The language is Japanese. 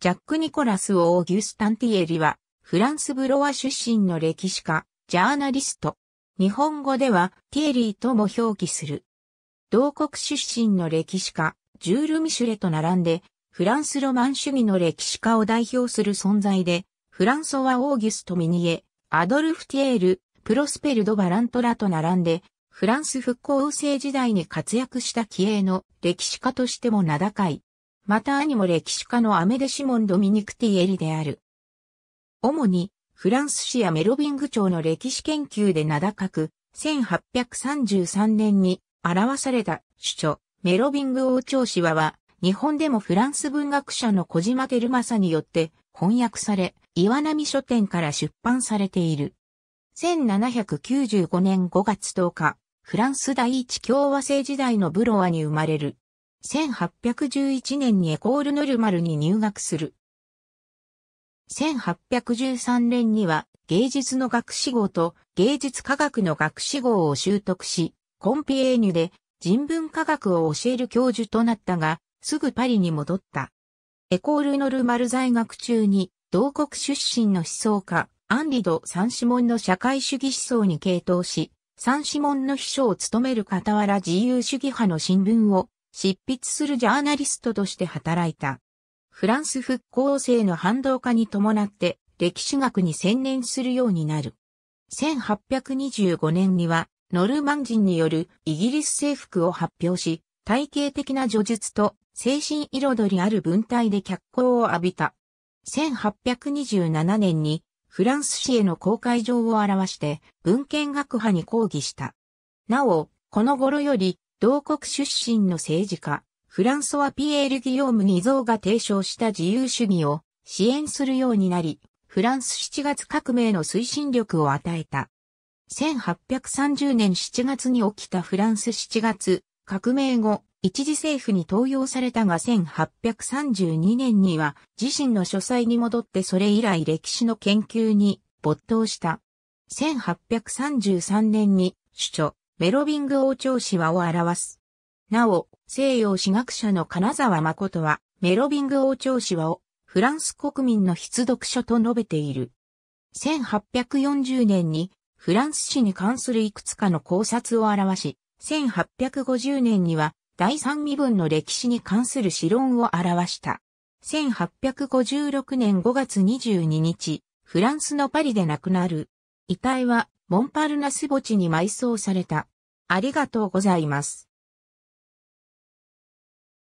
ジャック・ニコラス・オーギュスタンティエリは、フランス・ブロワ出身の歴史家、ジャーナリスト。日本語では、ティエリーとも表記する。同国出身の歴史家、ジュール・ミシュレと並んで、フランスロマン主義の歴史家を代表する存在で、フランソワ・オーギュスト・ミニエ、アドルフ・ティエール、プロスペル・ド・バラントラと並んで、フランス復興王政時代に活躍した気鋭の歴史家としても名高い。また兄も歴史家のアメデシモン・ドミニク・ティエリである。主に、フランス市やメロビング町の歴史研究で名高く、1833年に表された主張、メロビング王朝史話は、日本でもフランス文学者の小島照正によって翻訳され、岩波書店から出版されている。1795年5月10日、フランス第一共和制時代のブロワに生まれる。1811年にエコール・ノルマルに入学する。1813年には芸術の学士号と芸術科学の学士号を習得し、コンピエーニュで人文科学を教える教授となったが、すぐパリに戻った。エコール・ノルマル在学中に、同国出身の思想家、アンリド・サンシモンの社会主義思想に傾倒し、サンシモンの秘書を務める傍ら自由主義派の新聞を執筆するジャーナリストとして働いた。フランス復興性の反動化に伴って歴史学に専念するようになる。1825年にはノルマン人によるイギリス征服を発表し、体系的な叙述と精神彩りある文体で脚光を浴びた。1827年にフランス史への公開状を表して文献学派に抗議した。なお、この頃より同国出身の政治家、フランソワ・ピエール・ギヨーム・ニゾーが提唱した自由主義を支援するようになり、フランス7月革命の推進力を与えた。1830年7月に起きたフランス7月革命後、一時政府に登用されたが1832年には自身の書斎に戻ってそれ以来歴史の研究に没頭した。1833年に主張。メロビング王朝詩話を表す。なお、西洋史学者の金沢誠は、メロビング王朝詩話を、フランス国民の必読書と述べている。1840年に、フランス史に関するいくつかの考察を表し、1850年には、第三身分の歴史に関する史論を表した。1856年5月22日、フランスのパリで亡くなる。遺体はモンパルナス墓地に埋葬された。ありがとうございます。